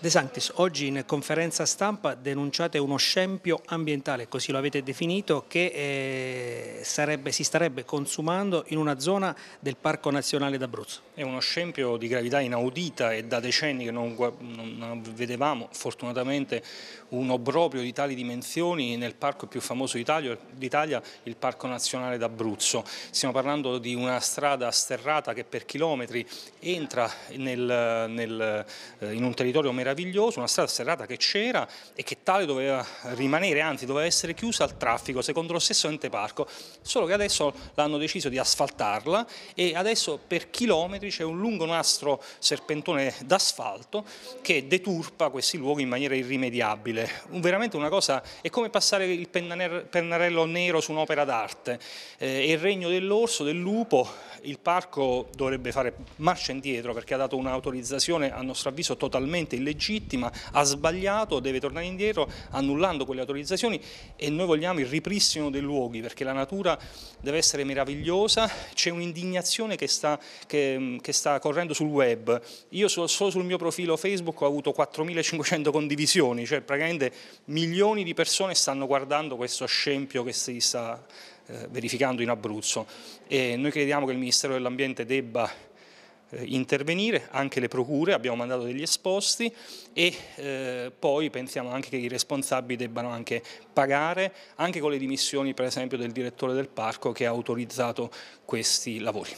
De Santis, oggi in conferenza stampa denunciate uno scempio ambientale, così lo avete definito, che eh, sarebbe, si starebbe consumando in una zona del Parco Nazionale d'Abruzzo. È uno scempio di gravità inaudita e da decenni che non, non vedevamo fortunatamente un obbrobrio di tali dimensioni nel parco più famoso d'Italia, il Parco Nazionale d'Abruzzo. Stiamo parlando di una strada sterrata che per chilometri entra nel, nel, eh, in un territorio meraviglioso meraviglioso, una strada serrata che c'era e che tale doveva rimanere, anzi doveva essere chiusa al traffico secondo lo stesso ente parco, solo che adesso l'hanno deciso di asfaltarla e adesso per chilometri c'è un lungo nastro serpentone d'asfalto che deturpa questi luoghi in maniera irrimediabile. Veramente una cosa, è come passare il pennarello nero su un'opera d'arte, eh, è il regno dell'orso, del lupo, il parco dovrebbe fare marcia indietro perché ha dato un'autorizzazione a nostro avviso totalmente illegittima, ha sbagliato, deve tornare indietro annullando quelle autorizzazioni e noi vogliamo il ripristino dei luoghi perché la natura deve essere meravigliosa, c'è un'indignazione che, che, che sta, correndo sul web, io solo, solo sul mio profilo Facebook ho avuto 4.500 condivisioni, cioè praticamente milioni di persone stanno guardando questo scempio che si sta eh, verificando in Abruzzo. E noi crediamo che il Ministero dell'Ambiente debba eh, intervenire, anche le procure, abbiamo mandato degli esposti e eh, poi pensiamo anche che i responsabili debbano anche pagare, anche con le dimissioni per esempio del direttore del parco che ha autorizzato questi lavori.